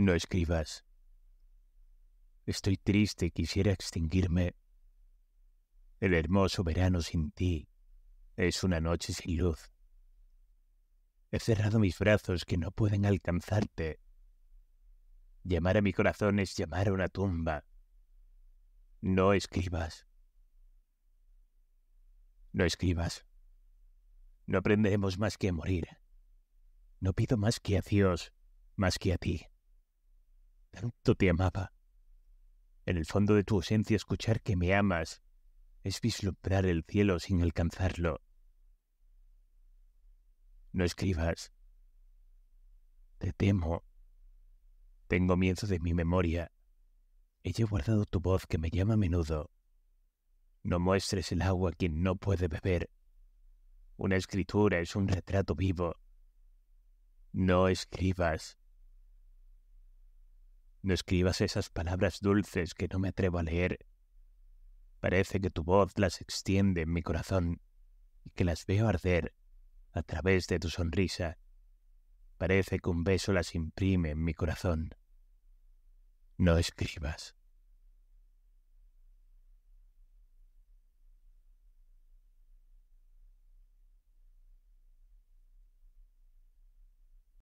No escribas. Estoy triste y quisiera extinguirme. El hermoso verano sin ti es una noche sin luz. He cerrado mis brazos que no pueden alcanzarte. Llamar a mi corazón es llamar a una tumba. No escribas. No escribas. No aprenderemos más que a morir. No pido más que a Dios, más que a ti. Tanto te amaba. En el fondo de tu ausencia escuchar que me amas es vislumbrar el cielo sin alcanzarlo. No escribas. Te temo. Tengo miedo de mi memoria. Ella he guardado tu voz que me llama a menudo. No muestres el agua a quien no puede beber. Una escritura es un retrato vivo. No escribas. No escribas esas palabras dulces que no me atrevo a leer. Parece que tu voz las extiende en mi corazón y que las veo arder a través de tu sonrisa. Parece que un beso las imprime en mi corazón. No escribas.